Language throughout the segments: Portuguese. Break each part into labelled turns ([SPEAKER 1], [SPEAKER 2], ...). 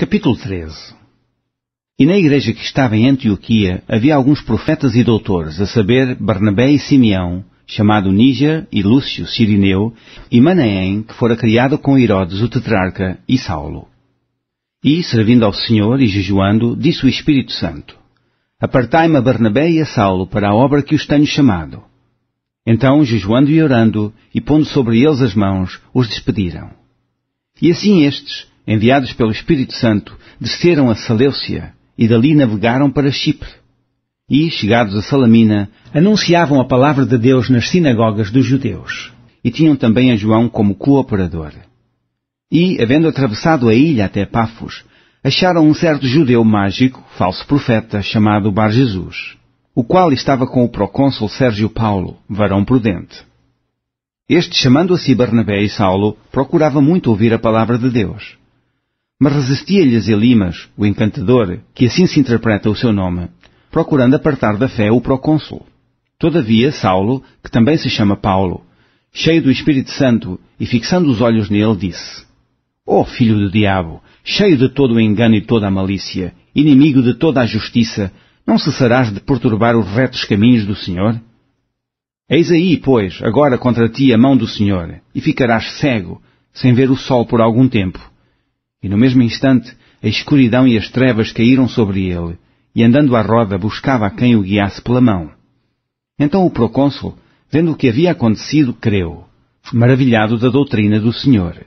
[SPEAKER 1] Capítulo 13 E na igreja que estava em Antioquia havia alguns profetas e doutores, a saber, Barnabé e Simeão, chamado Níger e Lúcio Cirineu, e Manaém, que fora criado com Herodes o tetrarca, e Saulo. E, servindo ao Senhor e jejuando, disse o Espírito Santo, Apartai-me a Barnabé e a Saulo para a obra que os tenho chamado. Então, jejuando e orando, e pondo sobre eles as mãos, os despediram. E assim estes, enviados pelo Espírito Santo, desceram a Saléucia e dali navegaram para Chipre. E, chegados a Salamina, anunciavam a palavra de Deus nas sinagogas dos judeus. E tinham também a João como cooperador. E, havendo atravessado a ilha até Pafos, acharam um certo judeu mágico, falso profeta, chamado Bar Jesus, o qual estava com o procônsul Sérgio Paulo, varão prudente. Este, chamando a si Barnabé e Saulo, procurava muito ouvir a palavra de Deus. Mas resistia-lhes Elimas, o encantador, que assim se interpreta o seu nome, procurando apartar da fé o procônsul. Todavia, Saulo, que também se chama Paulo, cheio do Espírito Santo e fixando os olhos nele, disse: Ó oh, filho do diabo, cheio de todo o engano e toda a malícia, inimigo de toda a justiça, não cessarás de perturbar os retos caminhos do Senhor? Eis aí, pois, agora contra ti a mão do Senhor, e ficarás cego, sem ver o sol por algum tempo. E no mesmo instante, a escuridão e as trevas caíram sobre ele, e andando à roda buscava a quem o guiasse pela mão. Então o procônsul, vendo o que havia acontecido, creu, maravilhado da doutrina do Senhor.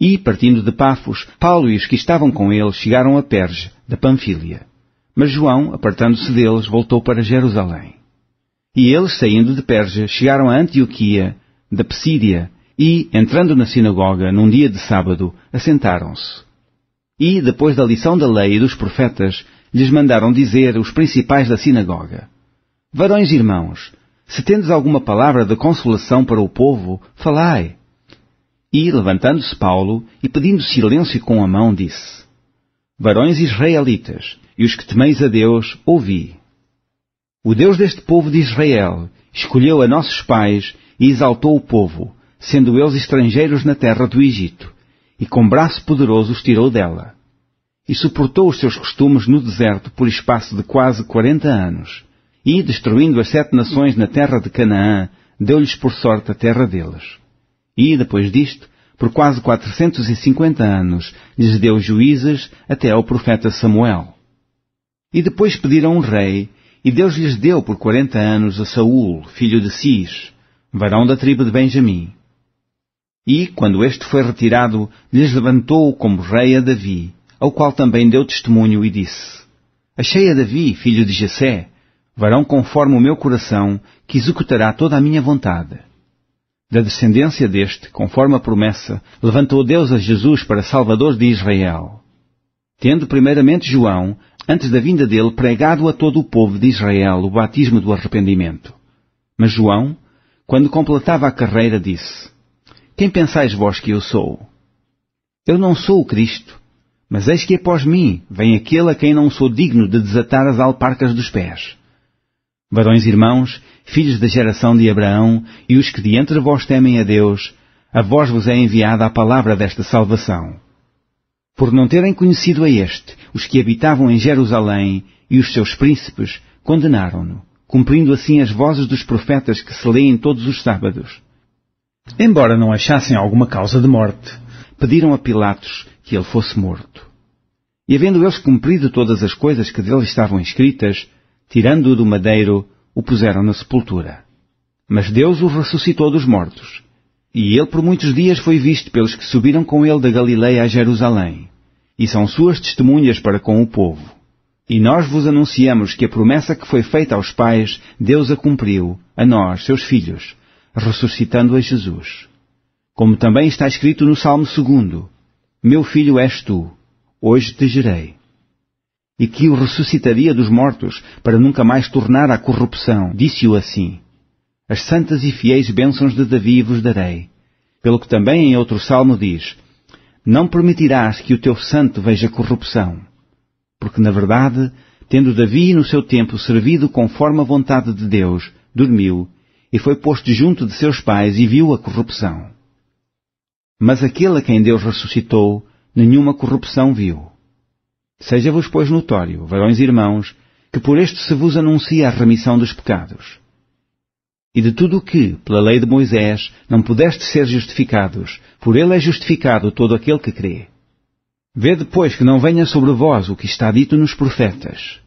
[SPEAKER 1] E, partindo de Pafos, Paulo e os que estavam com ele chegaram a Perge, da Panfilha. Mas João, apartando-se deles, voltou para Jerusalém. E eles, saindo de Perge, chegaram a Antioquia, da Psídia, e, entrando na sinagoga, num dia de sábado, assentaram-se. E, depois da lição da lei e dos profetas, lhes mandaram dizer os principais da sinagoga: Varões irmãos, se tendes alguma palavra de consolação para o povo, falai. E, levantando-se Paulo e pedindo silêncio com a mão, disse: Varões israelitas, e os que temeis a Deus, ouvi. O Deus deste povo de Israel escolheu a nossos pais e exaltou o povo, sendo eles estrangeiros na terra do Egito, e com braço poderoso os tirou dela. E suportou os seus costumes no deserto por espaço de quase quarenta anos, e, destruindo as sete nações na terra de Canaã, deu-lhes por sorte a terra deles. E, depois disto, por quase quatrocentos e cinquenta anos, lhes deu juízes até ao profeta Samuel. E depois pediram um rei, e Deus lhes deu por quarenta anos a Saul, filho de Cis, varão da tribo de Benjamim e, quando este foi retirado, lhes levantou-o como rei a Davi, ao qual também deu testemunho e disse, Achei a Davi, filho de Jessé, varão conforme o meu coração, que executará toda a minha vontade. Da descendência deste, conforme a promessa, levantou Deus a Jesus para Salvador de Israel, tendo primeiramente João, antes da vinda dele, pregado a todo o povo de Israel o batismo do arrependimento. Mas João, quando completava a carreira, disse, quem pensais vós que eu sou? Eu não sou o Cristo, mas eis que após mim vem aquele a quem não sou digno de desatar as alparcas dos pés. Varões irmãos, filhos da geração de Abraão, e os que diante de vós temem a Deus, a vós vos é enviada a palavra desta salvação. Por não terem conhecido a este, os que habitavam em Jerusalém e os seus príncipes condenaram-no, cumprindo assim as vozes dos profetas que se leem todos os sábados. Embora não achassem alguma causa de morte, pediram a Pilatos que ele fosse morto. E havendo eles cumprido todas as coisas que dele estavam escritas, tirando-o do madeiro, o puseram na sepultura. Mas Deus o ressuscitou dos mortos, e ele por muitos dias foi visto pelos que subiram com ele da Galileia a Jerusalém, e são suas testemunhas para com o povo. E nós vos anunciamos que a promessa que foi feita aos pais, Deus a cumpriu, a nós, seus filhos, ressuscitando a Jesus. Como também está escrito no Salmo 2: Meu filho és tu, hoje te gerei. E que o ressuscitaria dos mortos para nunca mais tornar à corrupção, disse-o assim: As santas e fiéis bênçãos de Davi vos darei. Pelo que também em outro salmo diz: Não permitirás que o teu santo veja corrupção. Porque, na verdade, tendo Davi no seu tempo servido conforme a vontade de Deus, dormiu e foi posto junto de seus pais e viu a corrupção. Mas aquele a quem Deus ressuscitou, nenhuma corrupção viu. Seja-vos, pois, notório, varões e irmãos, que por este se vos anuncia a remissão dos pecados. E de tudo o que, pela lei de Moisés, não pudeste ser justificados, por ele é justificado todo aquele que crê. Vede, pois, que não venha sobre vós o que está dito nos profetas.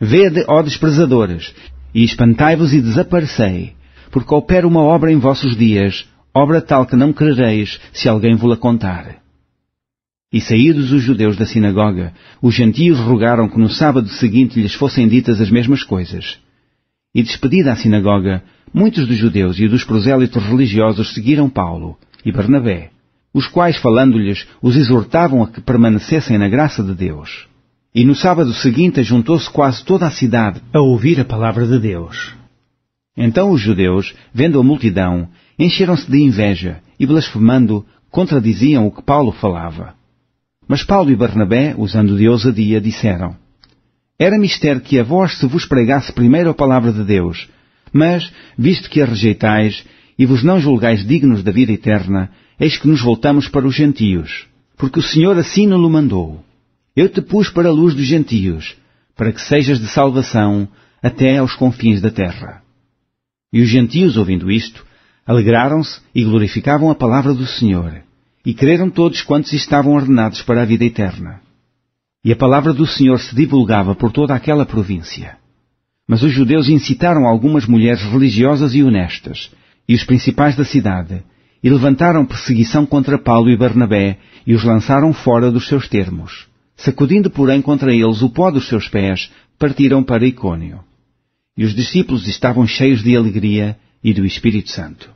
[SPEAKER 1] Vede, ó desprezadores, e espantai-vos e desaparecei, porque opera uma obra em vossos dias, obra tal que não crereis se alguém vo la contar. E saídos os judeus da sinagoga, os gentios rogaram que no sábado seguinte lhes fossem ditas as mesmas coisas. E despedida a sinagoga, muitos dos judeus e dos prosélitos religiosos seguiram Paulo e Barnabé, os quais, falando-lhes, os exortavam a que permanecessem na graça de Deus. E no sábado seguinte juntou-se quase toda a cidade a ouvir a palavra de Deus. Então os judeus, vendo a multidão, encheram-se de inveja e, blasfemando, contradiziam o que Paulo falava. Mas Paulo e Barnabé, usando de ousadia, disseram: Era mister que a vós se vos pregasse primeiro a palavra de Deus, mas, visto que a rejeitais e vos não julgais dignos da vida eterna, eis que nos voltamos para os gentios, porque o Senhor assim nos mandou. Eu te pus para a luz dos gentios, para que sejas de salvação até aos confins da terra. E os gentios, ouvindo isto, alegraram-se e glorificavam a palavra do Senhor, e creram todos quantos estavam ordenados para a vida eterna. E a palavra do Senhor se divulgava por toda aquela província. Mas os judeus incitaram algumas mulheres religiosas e honestas, e os principais da cidade, e levantaram perseguição contra Paulo e Barnabé, e os lançaram fora dos seus termos. Sacudindo, porém, contra eles o pó dos seus pés, partiram para Icônio e os discípulos estavam cheios de alegria e do Espírito Santo.